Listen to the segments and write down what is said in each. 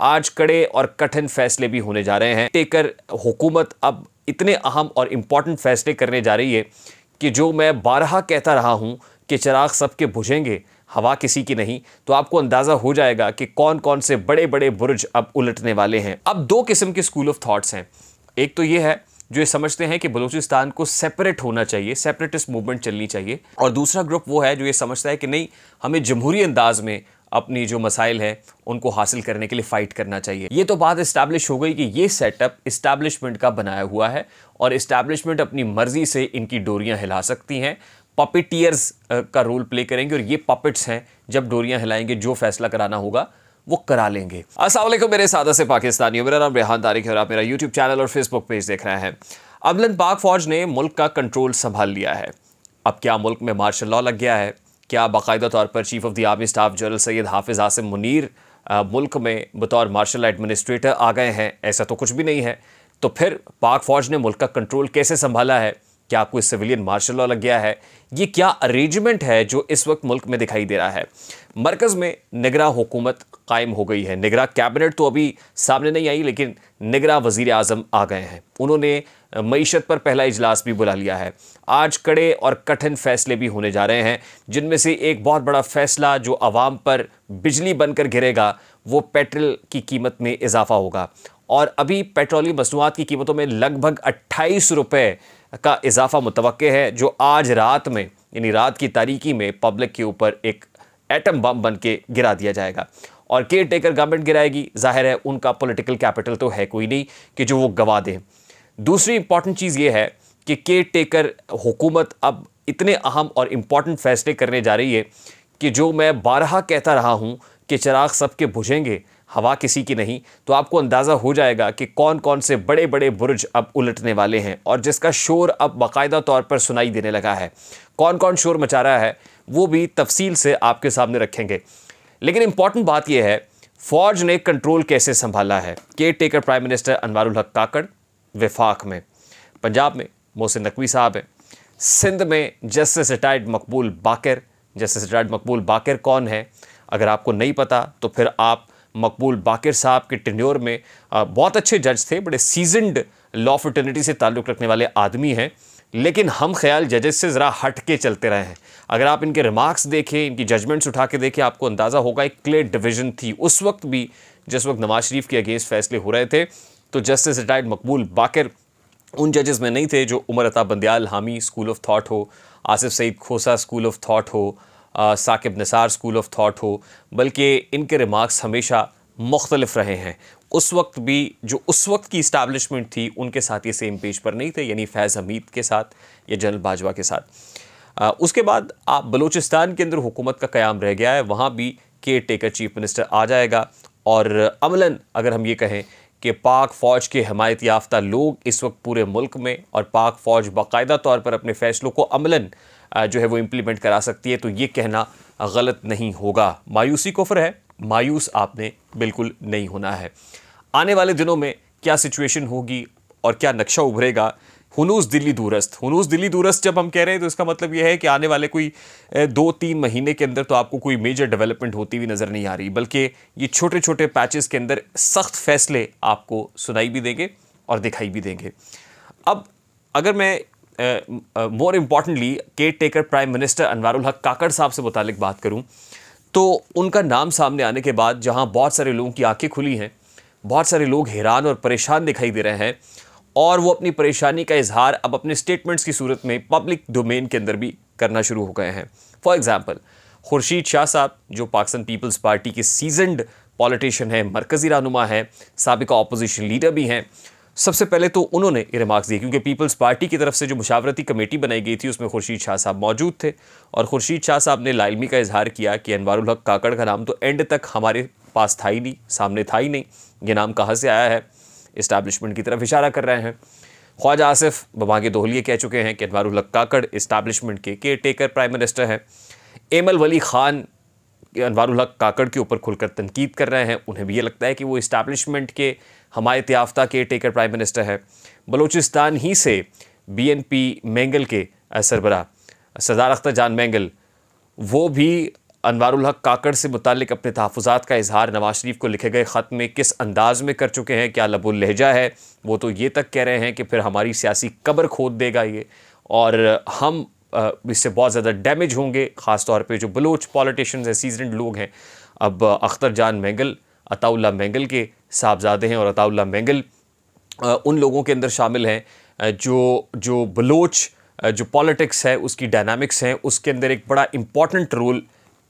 आज कड़े और कठिन फैसले भी होने जा रहे हैं टेकर हुकूमत अब इतने अहम और इम्पॉर्टेंट फैसले करने जा रही है कि जो मैं बारहा कहता रहा हूँ कि चिराग सबके बुझेंगे हवा किसी की नहीं तो आपको अंदाज़ा हो जाएगा कि कौन कौन से बड़े बड़े बुरज अब उलटने वाले हैं अब दो किस्म के स्कूल ऑफ थाट्स हैं एक तो ये है जो ये समझते हैं कि बलूचिस्तान को सेपरेट होना चाहिए सेपरेटिस्ट मूवमेंट चलनी चाहिए और दूसरा ग्रुप वो है जो ये समझता है कि नहीं हमें जमहूरी अंदाज में अपनी जो मसाइल है उनको हासिल करने के लिए फ़ाइट करना चाहिए ये तो बात इस्टेब्लिश हो गई कि ये सेटअप इस्टेब्लिशमेंट का बनाया हुआ है और इस्टेब्लिशमेंट अपनी मर्ज़ी से इनकी डोरियाँ हिला सकती हैं पपिटियर्स का रोल प्ले करेंगे और ये पपिट्स हैं जब डोरियाँ हिलाएंगे जो फैसला कराना होगा वो करा लेंगे असलम मेरे सादा से पाकिस्तानी मेरा नाम रेहान तारिक है और आप मेरा यूट्यूब चैनल और फेसबुक पेज देख रहे हैं अबलन पाक फौज ने मुल्क का कंट्रोल संभाल लिया है अब क्या मुल्क में मार्शल लॉ लग गया है क्या बाकायदा तौर पर chief of the army staff general Syed Hafiz Asim Munir मुल्क में बतौर मार्शल एडमिनिस्ट्रेटर आ गए हैं ऐसा तो कुछ भी नहीं है तो फिर पाक फ़ौज ने मुल्क का कंट्रोल कैसे संभाला है क्या कोई सिविलियन मार्शल लॉ लग गया है ये क्या अरेंजमेंट है जो इस वक्त मुल्क में दिखाई दे रहा है मरकज़ में निगरा हुकूमत कायम हो गई है निगरा कैबिनेट तो अभी सामने नहीं आई लेकिन निगरा वजीर अजम आ गए हैं उन्होंने मीशत पर पहला इजलास भी बुला लिया है आज कड़े और कठिन फैसले भी होने जा रहे हैं जिनमें से एक बहुत बड़ा फैसला जो आवाम पर बिजली बनकर घिरेगा वो पेट्रोल की कीमत में इजाफा होगा और अभी पेट्रोलियम मसनूआत की कीमतों में लगभग अट्ठाईस रुपये का इजाफा मुतव है जो आज रात में यानी रात की तारीकी में पब्लिक के ऊपर एक एटम बम बन के गिरा दिया जाएगा और केयर टेकर गवर्नमेंट गिराएगी जाहिर है उनका पॉलिटिकल कैपिटल तो है कोई नहीं कि जो वो गवा दें दूसरी इंपॉर्टेंट चीज़ ये है कि केयर टेकर हुकूमत अब इतने अहम और इम्पॉर्टेंट फैसले करने जा रही है कि जो मैं बारहा कहता रहा हूँ कि चिराग सबके बुझेंगे हवा किसी की नहीं तो आपको अंदाज़ा हो जाएगा कि कौन कौन से बड़े बड़े बुरज अब उलटने वाले हैं और जिसका शोर अब बाकायदा तौर पर सुनाई देने लगा है कौन कौन शोर मचा रहा है वो भी तफसील से आपके सामने रखेंगे लेकिन इंपॉर्टेंट बात यह है फौज ने कंट्रोल कैसे संभाला है caretaker prime minister Anwaarul Haq Kakar विफाक में पंजाब में मोहसिन नकवी साहब हैं सिंध में जस्टिस रिटायर्ड मकबूल बाकर जस्टिस रिटायर्ड मकबूल बाकर कौन है अगर आपको नहीं पता तो फिर आप मकबूल बाकिर साहब के टेन्योर में बहुत अच्छे जज थे बड़े सीजनड लॉ फर्टर्निटी से ताल्लुक़ रखने वाले आदमी हैं लेकिन हम ख्याल जजेस से ज़रा हट के चलते रहे हैं अगर आप इनके रिमार्क्स देखें इनकी जजमेंट्स उठा के देखें आपको अंदाज़ा होगा एक क्लियर डिवीज़न थी उस वक्त भी जिस वक्त नवाज शरीफ के अगेंस्ट फैसले हो रहे थे तो जस्टिस रिटायर्ड मकबूल बाकर उन जजेस में नहीं थे जो उमर अता बंदयाल हामी स्कूल ऑफ थाट हो Asif Saeed Khosa school of thought हो Saqib Nisar school of thought हो बल्कि इनके रिमार्क्स हमेशा मुख्तलफ रहे हैं उस वक्त भी जो उस वक्त की इस्टेबलिशमेंट थी उनके साथ ये सेम पेज पर नहीं थे यानी फैज़ हमीद के साथ या जनरल बाजवा के साथ आ, उसके बाद आप बलूचिस्तान के अंदर हुकूमत का क़्याम रह गया है वहाँ भी केयर टेकर चीफ मिनिस्टर आ जाएगा और अमलन अगर हम ये कहें कि पाक फ़ौज के हमायत याफ्ता लोग इस वक्त पूरे मुल्क में और पाक फ़ौज बाकायदा तौर पर अपने फ़ैसलों को अमला जो है वो इम्प्लीमेंट करा सकती है तो ये कहना गलत नहीं होगा मायूसी कोफर है मायूस आपने बिल्कुल नहीं होना है आने वाले दिनों में क्या सिचुएशन होगी और क्या नक्शा उभरेगा हनूस दिल्ली दूरस्थ हनूस दिल्ली दूरस्थ जब हम कह रहे हैं तो इसका मतलब यह है कि आने वाले कोई दो तीन महीने के अंदर तो आपको कोई मेजर डेवलपमेंट होती हुई नज़र नहीं आ रही बल्कि ये छोटे छोटे पैचेस के अंदर सख्त फैसले आपको सुनाई भी देंगे और दिखाई भी देंगे अब अगर मैं more importantly caretaker prime minister Anwaarul Haq Kakar साहब से मुतल बात करूँ तो उनका नाम सामने आने के बाद जहाँ बहुत सारे लोगों की आंखें खुली हैं बहुत सारे लोग हैरान और परेशान दिखाई दे रहे हैं और वो अपनी परेशानी का इजहार अब अपने स्टेटमेंट्स की सूरत में पब्लिक डोमेन के अंदर भी करना शुरू हो गए हैं फॉर एग्ज़ाम्पल खुर्शीद शाह साहब जो पाकिस्तान पीपल्स पार्टी के सीजनड पॉलिटिशियन हैं मरकज़ी रहनुमा हैं सबका अपोजिशन लीडर भी हैं सबसे पहले तो उन्होंने ये रिमार्क्स दिए क्योंकि पीपल्स पार्टी की तरफ से जो मुशावरती कमेटी बनाई गई थी उसमें खुर्शीद शाह साहब मौजूद थे और खुर्शीद शाह साहब ने लालमी का इजहार किया कि अनवारुल हक काकड़ का नाम तो एंड तक हमारे पास था ही नहीं सामने था ही नहीं ये नाम कहाँ से आया है इस्टेब्लिशमेंट की तरफ इशारा कर रहे हैं ख्वाजा आसिफ बबा दोहलिए कह चुके हैं कि अनवारुल हक काकड़ इस्टेब्लिशमेंट के केयर टेकर प्राइम मिनिस्टर हैं एमल वली खान अनवारुल काकड़ के ऊपर खुलकर तनकीद कर रहे हैं उन्हें भी ये लगता है कि वो इस्टेबलिशमेंट के हमायत याफ्ता के टेकर प्राइम मिनिस्टर है बलूचिस्तान ही से बीएनपी मैंगल के सरबरा सरदार अख्तर जान मैंगल वो भी अनवार काकड़ से मुतक अपने तहफ़ात का इजहार नवाज शरीफ को लिखे गए ख़त में किस अंदाज़ में कर चुके हैं क्या लबुल लहजा है वो तो ये तक कह रहे हैं कि फिर हमारी सियासी कब्र खोद देगा ये और हम इससे बहुत ज़्यादा डैमेज होंगे ख़ास तौर जो बलोच पॉलिटिशन हैं सीजन लोग हैं अब अख्तर जान मैंगल अताउल्ला मैंगल के साहबजादे हैं और अताउल्ला मैंगल उन लोगों के अंदर शामिल हैं जो जो बलोच जो पॉलिटिक्स है उसकी डायनामिक्स हैं उसके अंदर एक बड़ा इम्पॉर्टेंट रोल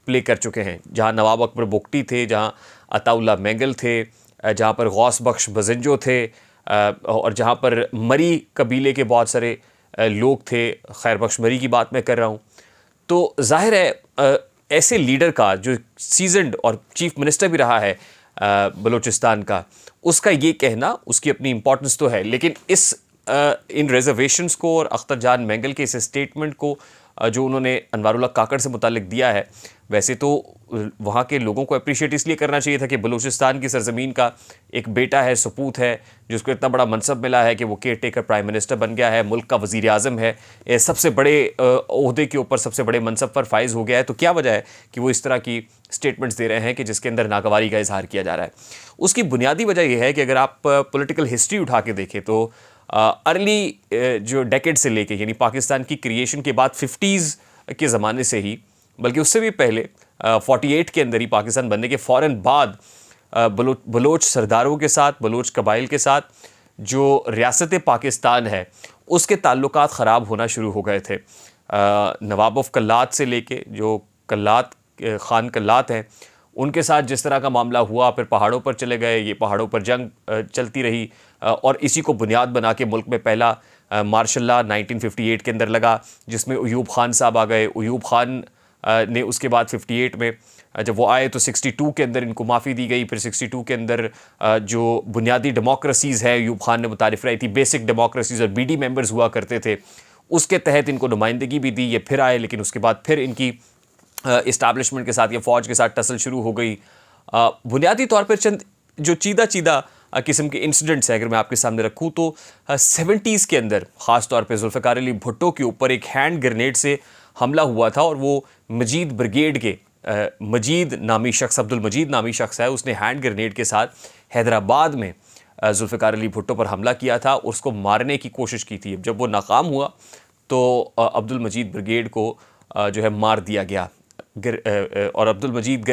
प्ले कर चुके हैं जहाँ नवाब अकबर बुकटी थे जहाँ अताउल्ला मैंगल थे जहाँ पर गौस बख्श बजंजो थे और जहाँ पर मरी कबीले के बहुत सारे लोग थे खैर बख्शमरी की बात मैं कर रहा हूँ तो जाहिर है ऐसे लीडर का जो सीजनड और चीफ मिनिस्टर भी रहा है बलूचिस्तान का उसका ये कहना उसकी अपनी इम्पोर्टेंस तो है लेकिन इस इन रिजर्वेशंस को और अख्तर जान मैंगल के इस स्टेटमेंट को जो उन्होंने अनवारुल्ला काकड़ से मुतलक दिया है वैसे तो वहाँ के लोगों को अप्रिशिएट इसलिए करना चाहिए था कि बलूचिस्तान की सरजमीन का एक बेटा है सपूत है जिसको इतना बड़ा मनसब मिला है कि वो केयर टेकर प्राइम मिनिस्टर बन गया है मुल्क का वजीर अजम है सबसे बड़े अहदे के ऊपर सबसे बड़े मनसब पर फाइज हो गया है तो क्या वजह है कि वो इस तरह की स्टेटमेंट्स दे रहे हैं कि जिसके अंदर नागवारी का इजहार किया जा रहा है उसकी बुनियादी वजह यह है कि अगर आप पोलिटिकल हिस्ट्री उठा के देखें तो अर्ली जो डेकेड से लेके यानी पाकिस्तान की क्रिएशन के बाद फिफ्टीज़ के ज़माने से ही बल्कि उससे भी पहले फोर्टी एट के अंदर ही पाकिस्तान बनने के फ़ौर बाद बलो बलोच सरदारों के साथ बलोच कबाइल के साथ जो रियासत पाकिस्तान है उसके ताल्लुक ख़राब होना शुरू हो गए थे नवाब ऑफ कल्लात से लेके जो कल्लात खान कल्लात हैं उनके साथ जिस तरह का मामला हुआ फिर पहाड़ों पर चले गए ये पहाड़ों पर जंग चलती रही और इसी को बुनियाद बना के मुल्क में पहला मार्शल ला 1958 के अंदर लगा जिसमें अयूब खान साहब आ गए अयूब खान ने उसके बाद 58 में जब वो आए तो 62 के अंदर इनको माफ़ी दी गई फिर 62 के अंदर जो बुनियादी डेमोक्रेसीज़ है यूब खान ने मुतारफ़ रही थी बेसिक डेमोक्रेसीज़ और बीडी मेंबर्स हुआ करते थे उसके तहत इनको नुमाइंदगी भी दी ये फिर आए लेकिन उसके बाद फिर इनकी इस्टेब्लिशमेंट के साथ या फौज के साथ टसल शुरू हो गई बुनियादी तौर पर चंद जो चीदा चीदा किस्म के इंसिडेंट्स हैं अगर मैं आपके सामने रखूँ तो सेवेंटीज़ के अंदर ख़ास तौर पर जुल्फ़ार अली भुट्टो के ऊपर एक हैंड ग्रेनेड से हमला हुआ था और वो मजीद ब्रिगेड के आ, मजीद नामी शख्स अब्दुल मजीद नामी शख्स है उसने हैंड ग्रेनेड के साथ हैदराबाद में जुल्फ़ार अली भुट्टो पर हमला किया था उसको मारने की कोशिश की थी जब वो नाकाम हुआ तो अब्दुल मजीद ब्रिगेड को आ, जो है मार दिया गया गर, और अब्दुल मजीद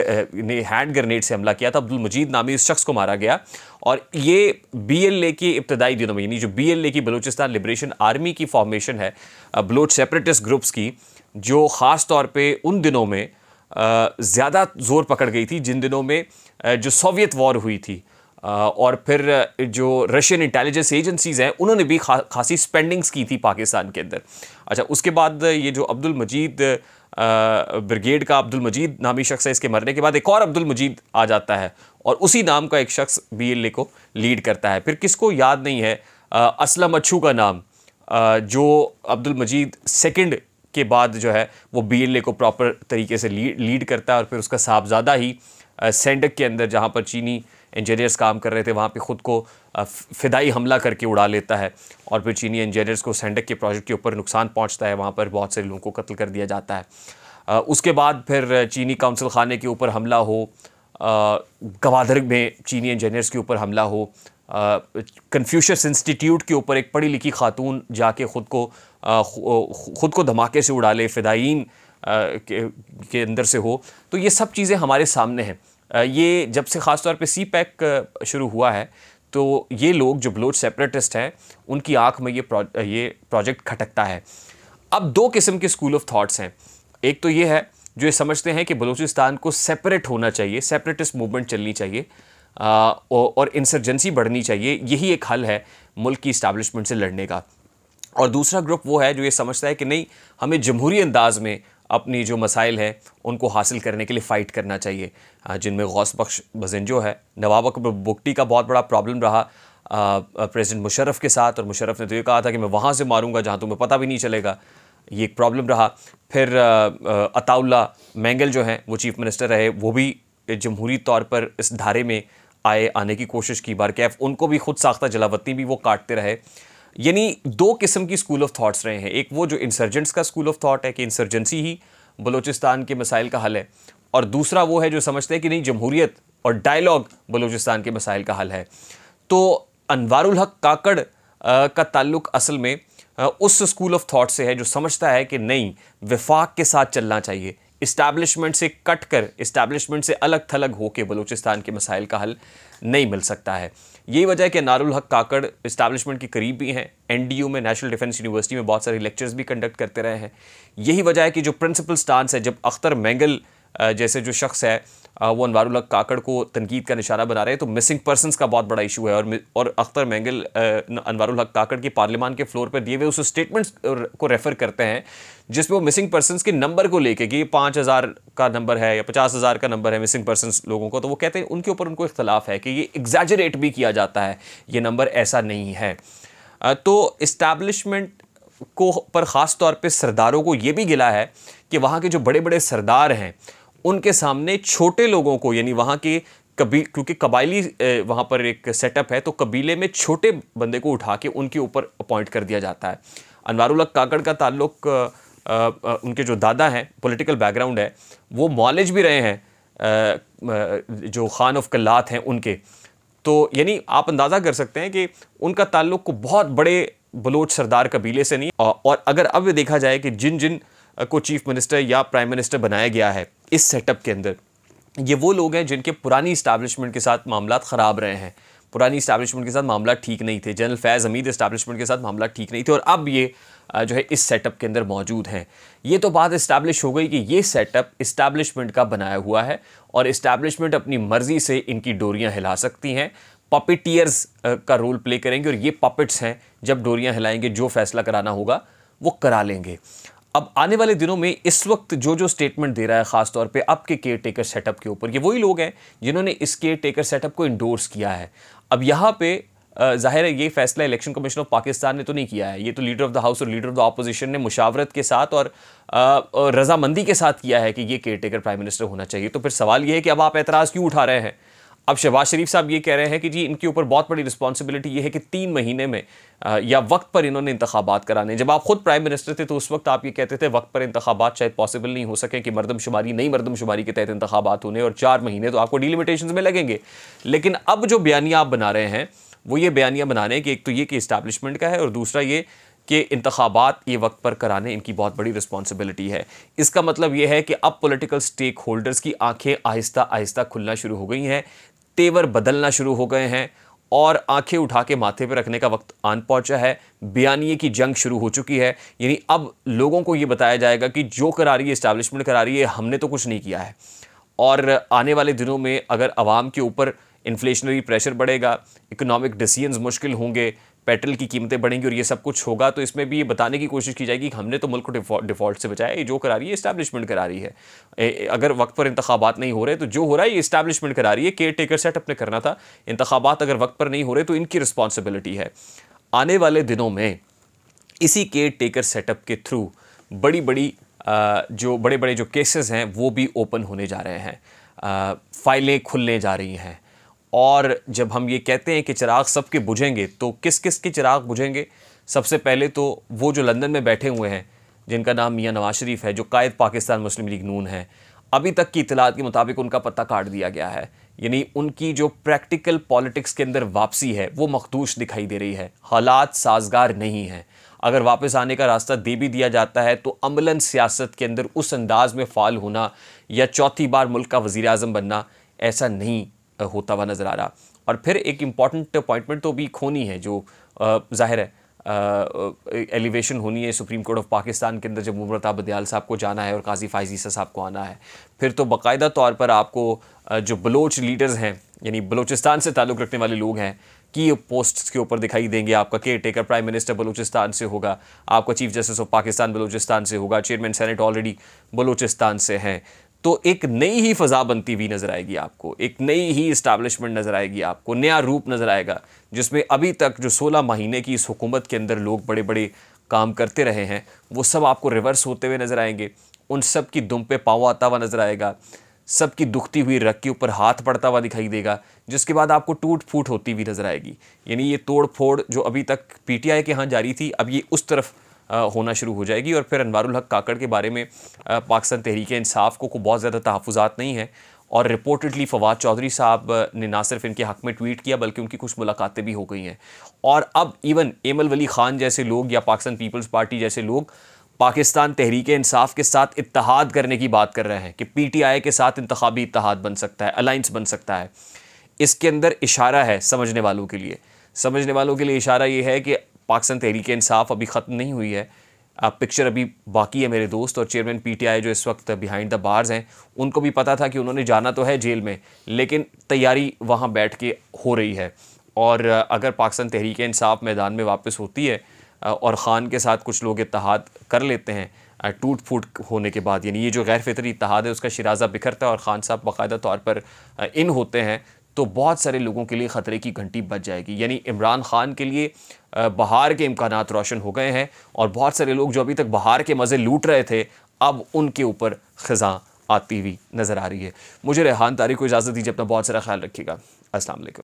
ने हैंड ग्रेनेड से हमला किया था अब्दुल मजीद नामी उस शख्स को मारा गया और ये बी एल ए की इब्तदाई दिनों में यानी जो बी एल ए की बलूचिस्तान लिबरेशन आर्मी की फॉर्मेशन है बलोच सेपरेटिस्ट ग्रुप्स की जो ख़ास तौर पर उन दिनों में ज़्यादा जोर पकड़ गई थी जिन दिनों में जो सोवियत वॉर हुई थी और फिर जो रशियन इंटेलिजेंस एजेंसीज़ हैं उन्होंने भी खा, खासी स्पेंडिंग्स की थी पाकिस्तान के अंदर अच्छा उसके बाद ये जो अब्दुल मजीद ब्रिगेड का अब्दुल मजीद नामी शख्स है इसके मरने के बाद एक और अब्दुल मजीद आ जाता है और उसी नाम का एक शख्स बी को लीड करता है फिर किसको याद नहीं है आ, असलम अच्छू का नाम आ, जो अब्दुल मजीद सेकंड के बाद जो है वो बी को प्रॉपर तरीके से लीड लीड करता है और फिर उसका साहबजादा ही सेंडक के अंदर जहाँ पर चीनी इंजीनियर्स काम कर रहे थे वहाँ पे ख़ुद को फिदाई हमला करके उड़ा लेता है और फिर चीनी इंजीनियर्स को सेंडक के प्रोजेक्ट के ऊपर नुकसान पहुँचता है वहाँ पर बहुत से लोगों को कत्ल कर दिया जाता है उसके बाद फिर चीनी काउंसिल खाने के ऊपर हमला हो गवादर में चीनी इंजीनियर्स के ऊपर हमला हो कन्फ्यूशस इंस्टीट्यूट के ऊपर एक पढ़ी लिखी खातून जाके ख़ुद को ख़ुद को धमाके से उड़ा ले फ़िदाइन के, के अंदर से हो तो ये सब चीज़ें हमारे सामने हैं ये जब से ख़ास तौर पे सी पैक शुरू हुआ है तो ये लोग जो बलोच सेपरेटिस्ट हैं उनकी आंख में ये प्रो, ये प्रोजेक्ट खटकता है अब दो किस्म के स्कूल ऑफ थाट्स हैं एक तो ये है जो ये समझते हैं कि बलूचिस्तान को सेपरेट होना चाहिए सेपरेटिस्ट मूवमेंट चलनी चाहिए आ, और इंसर्जेंसी बढ़नी चाहिए यही एक हल है मुल्क की इस्टबलिशमेंट से लड़ने का और दूसरा ग्रुप वो है जो ये समझता है कि नहीं हमें जमहूरी अंदाज में अपनी जो मसाइल हैं उनको हासिल करने के लिए फ़ाइट करना चाहिए जिनमें गौस बख्श बजेंजो है नवाब अकबर बुगटी का बहुत बड़ा प्रॉब्लम रहा प्रेसिडेंट मुशरफ के साथ और मुशरफ ने तो ये कहा था कि मैं वहाँ से मारूंगा जहाँ तुम्हें पता भी नहीं चलेगा ये एक प्रॉब्लम रहा फिर अताउल्ला मैंगल जो हैं वो चीफ़ मिनिस्टर रहे वो भी जमहूरी तौर पर इस धारे में आए आने की कोशिश की बार कैफ उनको भी खुद साख्ता जलावती भी वो काटते रहे यानी दो किस्म की स्कूल ऑफ थाट्स रहे हैं एक वो जो इंसर्जेंट्स का स्कूल ऑफ थाट है कि इंसर्जेंसी ही बलूचिस्तान के मसाइल का हल है और दूसरा वो है जो समझते हैं कि नहीं जमहूरियत और डायलॉग बलूचिस्तान के मसाइल का हल है तो अनवारुल हक काकड़ आ, का ताल्लुक असल में आ, उस स्कूल ऑफ थाट से है जो समझता है कि नहीं विफाक के साथ चलना चाहिए इस्टेब्लिशमेंट से कट कर इस्टेब्लिशमेंट से अलग थलग होकर बलूचिस्तान के मसाइल का हल नहीं मिल सकता है यही वजह है कि नारुल हक काकड़ इस्टेब्लिशमेंट के करीब भी हैं एनडीयू में नेशनल डिफेंस यूनिवर्सिटी में बहुत सारे लेक्चर्स भी कंडक्ट करते रहे हैं यही वजह है कि जो प्रिंसिपल स्टांस है जब अख्तर मैंगल जैसे जो शख्स है वो अनवारुल काकड़ को तनकीद का निशाना बना रहे हैं तो मिसिंग पर्सनस का बहुत बड़ा इशू है और और अख्तर मैंगल अनवारुल काकड़ की पार्लियामान के फ्लोर पर दिए हुए उस स्टेटमेंट्स को रेफ़र करते हैं जिसमें वो मिसिंग पर्सनस के नंबर को लेके कि पाँच हज़ार का नंबर है या पचास हज़ार का नंबर है मिसिंग पर्सनस लोगों को तो वो कहते हैं उनके ऊपर उनको इख्तलाफ है कि ये एग्जैजरेट भी किया जाता है ये नंबर ऐसा नहीं है तो इस्टेब्लिशमेंट को पर ख़ास तौर पर सरदारों को ये भी गिला है कि वहाँ के जो बड़े बड़े सरदार हैं उनके सामने छोटे लोगों को यानी वहाँ के कबी क्योंकि कबायली वहाँ पर एक सेटअप है तो कबीले में छोटे बंदे को उठा के उनके ऊपर अपॉइंट कर दिया जाता है अनवारुल्ला काकड़ का ताल्लुक उनके जो दादा हैं पॉलिटिकल बैकग्राउंड है वो मॉलेज भी रहे हैं जो खान ऑफ कल्लात हैं उनके तो यानी आप अंदाज़ा कर सकते हैं कि उनका ताल्लुक को बहुत बड़े बलोच सरदार कबीले से नहीं और अगर अब देखा जाए कि जिन जिन को चीफ मिनिस्टर या प्राइम मिनिस्टर बनाया गया है इस सेटअप के अंदर ये वो लोग हैं जिनके पुरानी इस्टाब्लिशमेंट के साथ मामला ख़राब रहे हैं पुरानी इस्टबलिशमेंट के साथ मामला ठीक नहीं थे जनरल फैज़ हमीद इस्टबलिशमेंट के साथ मामला ठीक नहीं थे और अब ये जो है इस सेटअप के अंदर मौजूद हैं ये तो बात इस्टबलिश हो गई कि ये सेटअप इस्टबलिशमेंट का बनाया हुआ है और इस्टबलिशमेंट अपनी मर्ज़ी से इनकी डोरियाँ हिला सकती हैं पपिटियर्स का रोल प्ले करेंगे और ये पपिट्स हैं जब डोरियाँ हिलाएंगे जो फैसला कराना होगा वो करा लेंगे अब आने वाले दिनों में इस वक्त जो जो स्टेटमेंट दे रहा है खासतौर पे आपके केयर टेकर सेटअप के ऊपर ये वही लोग हैं जिन्होंने इस केयर टेकर सेटअप को इंडोर्स किया है अब यहाँ पे जाहिर है ये फैसला इलेक्शन कमीशन ऑफ पाकिस्तान ने तो नहीं किया है ये तो लीडर ऑफ द हाउस और लीडर ऑफ द अपोजिशन ने मुशावरत के साथ और रजामंदी के साथ किया है कि ये केयर टेकर प्राइम मिनिस्टर होना चाहिए तो फिर सवाल ये है कि अब आप एतराज़ क्यों उठा रहे हैं अब शहबाज शरीफ साहब ये कह रहे हैं कि जी इनके ऊपर बहुत बड़ी रिस्पॉन्सिबिलिटी ये है कि तीन महीने में या वक्त पर इन्होंने इंतबात कराने जब आप खुद प्राइम मिनिस्टर थे तो उस वक्त आप ये कहते थे वक्त पर इंतबात शायद पॉसिबल नहीं हो सके कि मरदमशुमारी नई मरदमशुमारी के तहत इंतबात होने और चार महीने तो आपको डिलिमिटेशन में लगेंगे लेकिन अब जो बयानिया आप बना रहे हैं वो ये बयानिया बना रहे हैं कि एक तो ये कि इस्टबलिशमेंट का है और दूसरा ये कि इंतबात ये वक्त पर कराने इनकी बहुत बड़ी रिस्पॉन्सिबिलिटी है इसका मतलब ये है कि अब पॉलिटिकल स्टेक होल्डर्स की आंखें आहिस्ता आहिस्ता खुलना शुरू हो गई हैं तेवर बदलना शुरू हो गए हैं और आंखें उठा के माथे पर रखने का वक्त आन पहुंचा है बयानिए की जंग शुरू हो चुकी है यानी अब लोगों को ये बताया जाएगा कि जो करा रही है इस्टेब्लिशमेंट करा रही है हमने तो कुछ नहीं किया है और आने वाले दिनों में अगर आवाम के ऊपर इन्फ्लेशनरी प्रेशर बढ़ेगा इकोनॉमिक डिसीजंस मुश्किल होंगे पेट्रोल की कीमतें बढ़ेंगी और ये सब कुछ होगा तो इसमें भी ये बताने की कोशिश की जाएगी कि हमने तो मुल्क को डिफॉल्ट से बचाया ये जो करा रही है इस्टेब्लिशमेंट करा रही है अगर वक्त पर इंतबात नहीं हो रहे तो जो हो रहा है ये इस्टेब्लिशमेंट करा रही है केयर टेकर सेटअप ने करना था इंतबात अगर वक्त पर नहीं हो रहे तो इनकी रिस्पॉन्सिबिलिटी है आने वाले दिनों में इसी केयर टेकर सेटअप के थ्रू बड़ी बड़ी जो बड़े बड़े जो केसेस हैं वो भी ओपन होने जा रहे हैं फाइलें खुलने जा रही हैं और जब हम ये कहते हैं कि चिराग सबके बुझेंगे तो किस किस के चिराग बुझेंगे सबसे पहले तो वो जो लंदन में बैठे हुए हैं जिनका नाम मियाँ नवाज शरीफ है जो कायद पाकिस्तान मुस्लिम लीग नून है अभी तक की इतलात के मुताबिक उनका पत्ता काट दिया गया है यानी उनकी जो प्रैक्टिकल पॉलिटिक्स के अंदर वापसी है वो मखदूश दिखाई दे रही है हालात साजगार नहीं हैं अगर वापस आने का रास्ता दे भी दिया जाता है तो अमलन सियासत के अंदर उस अंदाज में फाल होना या चौथी बार मुल्क का वज़ी अजम बनना ऐसा नहीं होता हुआ नज़र आ रहा और फिर एक इम्पॉर्टेंट अपॉइंटमेंट तो भी खोनी है जो जाहिर है एलिवेशन होनी है सुप्रीम कोर्ट ऑफ पाकिस्तान के अंदर जब मुमरत बदयाल साहब को जाना है और काजी फाइजीसा साहब को आना है फिर तो बाकायदा तौर पर आपको जो बलोच लीडर्स हैं यानी बलोचिस्तान से ताल्लुक़ रखने वाले लोग हैं कि पोस्ट्स के ऊपर दिखाई देंगे आपका caretaker prime minister Balochistan से होगा आपका chief justice of Pakistan Balochistan से होगा चेयरमैन सेनेट ऑलरेडी बलूचिस्तान से हैं तो एक नई ही फ़ज़ा बनती हुई नज़र आएगी आपको एक नई ही इस्टेब्लिशमेंट नज़र आएगी आपको नया रूप नज़र आएगा जिसमें अभी तक जो 16 महीने की इस हुकूमत के अंदर लोग बड़े बड़े काम करते रहे हैं वो सब आपको रिवर्स होते हुए नज़र आएंगे उन सब की दुम पे पाँव आता हुआ नज़र आएगा सबकी दुखती हुई रख के ऊपर हाथ पड़ता हुआ दिखाई देगा जिसके बाद आपको टूट फूट होती हुई नज़र आएगी यानी ये तोड़ फोड़ जो अभी तक पीटीआई के यहाँ जारी थी अब ये उस तरफ होना शुरू हो जाएगी और फिर अनवारुल हक काकड़ के बारे में पाकिस्तान तहरीक इंसाफ को, को बहुत ज़्यादा तहफात नहीं है और रिपोर्टेडली फवाद चौधरी साहब ने ना सिर्फ इनके हक़ में ट्वीट किया बल्कि उनकी कुछ मुलाकातें भी हो गई हैं और अब इवन एमल वली ख़ान जैसे लोग या पाकिस्तान पीपल्स पार्टी जैसे लोग पाकिस्तान तहरीक इंसाफ के साथ इतिहाद करने की बात कर रहे हैं कि पीटीआई के साथ इंतबी इतिहाद बन सकता है अलाइंस बन सकता है इसके अंदर इशारा है समझने वालों के लिए समझने वालों के लिए इशारा ये है कि पाकिस्तान तहरीक इंसाफ अभी ख़त्म नहीं हुई है पिक्चर अभी बाकी है मेरे दोस्त और चेयरमैन पीटीआई जो इस वक्त बिहाइंड द बार्स हैं उनको भी पता था कि उन्होंने जाना तो है जेल में लेकिन तैयारी वहाँ बैठ के हो रही है और अगर पाकिस्तान तहरीक इंसाफ मैदान में वापस होती है और ख़ान के साथ कुछ लोग इतिहाद कर लेते हैं टूट फूट होने के बाद यानी ये जो गैर फितरी इतहाद है उसका शराजा बिखरता है और ख़ान साहब बाकायदा तौर पर इन होते हैं तो बहुत सारे लोगों के लिए ख़तरे की घंटी बच जाएगी यानी इमरान खान के लिए बाहर के इम्कान रोशन हो गए हैं और बहुत सारे लोग जो अभी तक बहार के मज़े लूट रहे थे अब उनके ऊपर ख़ज़ा आती हुई नज़र आ रही है मुझे रेहान तारी को इजाज़त दीजिए अपना बहुत सारा ख्याल रखिएगा असलम